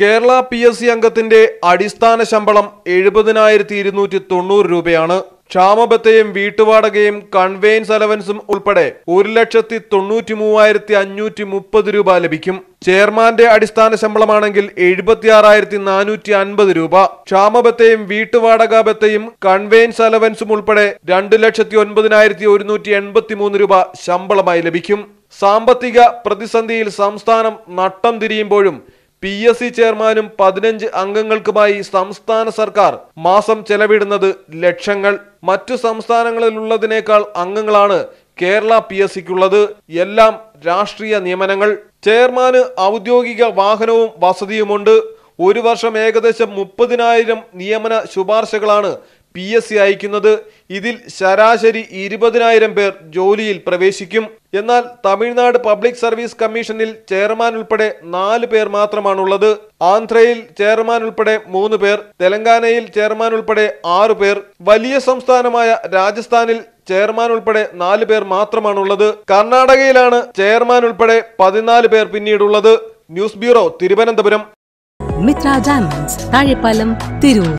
Kerala P S C അംഗത്തിന്റെ അടിസ്ഥാന ശമ്പളം എഴുപതിനായിരത്തി ഇരുന്നൂറ്റി തൊണ്ണൂറ് രൂപയാണ് ക്ഷാമബത്തയും വീട്ടുവാടകയും കൺവെയൻസ് അലവൻസും ഉൾപ്പെടെ ഒരു ലക്ഷത്തി തൊണ്ണൂറ്റി മൂവായിരത്തി അഞ്ഞൂറ്റി മുപ്പത് രൂപ ലഭിക്കും ചെയർമാന്റെ അടിസ്ഥാന ശമ്പളമാണെങ്കിൽ എഴുപത്തി ആറായിരത്തി നാനൂറ്റി അൻപത് രൂപ ക്ഷാമബത്തയും വീട്ടുവാടക ബത്തയും കൺവെയൻസ് അലവൻസും ഉൾപ്പെടെ രണ്ടു ലക്ഷത്തി ഒൻപതിനായിരത്തി ഒരുന്നൂറ്റി എൺപത്തി മൂന്ന് രൂപ ശമ്പളമായി ലഭിക്കും സാമ്പത്തിക പ്രതിസന്ധിയിൽ സംസ്ഥാനം നട്ടം തിരിയുമ്പോഴും പി എസ് സി ചെയർമാനും പതിനഞ്ച് അംഗങ്ങൾക്കുമായി സംസ്ഥാന സർക്കാർ മാസം ചെലവിടുന്നത് ലക്ഷങ്ങൾ മറ്റു സംസ്ഥാനങ്ങളിലുള്ളതിനേക്കാൾ അംഗങ്ങളാണ് കേരള പി എസ് സിക്കുള്ളത് എല്ലാം രാഷ്ട്രീയ നിയമനങ്ങൾ ചെയർമാന് ഔദ്യോഗിക വാഹനവും വസതിയുമുണ്ട് ഒരു വർഷം ഏകദേശം മുപ്പതിനായിരം നിയമന ശുപാർശകളാണ് പി എസ് സി അയക്കുന്നത് ഇതിൽ ശരാശരി ഇരുപതിനായിരം പേർ ജോലിയിൽ പ്രവേശിക്കും എന്നാൽ തമിഴ്നാട് പബ്ലിക് സർവീസ് കമ്മീഷനിൽ ചെയർമാൻ ഉൾപ്പെടെ നാല് പേർ മാത്രമാണുള്ളത് ആന്ധ്രയിൽ ചെയർമാൻ ഉൾപ്പെടെ മൂന്ന് പേർ തെലങ്കാനയിൽ ചെയർമാൻ ഉൾപ്പെടെ ആറു പേർ വലിയ സംസ്ഥാനമായ രാജസ്ഥാനിൽ ചെയർമാൻ ഉൾപ്പെടെ നാല് പേർ മാത്രമാണുള്ളത് കർണാടകയിലാണ് ചെയർമാൻ ഉൾപ്പെടെ പതിനാല് പേർ പിന്നീടുള്ളത് ന്യൂസ് ബ്യൂറോ തിരുവനന്തപുരം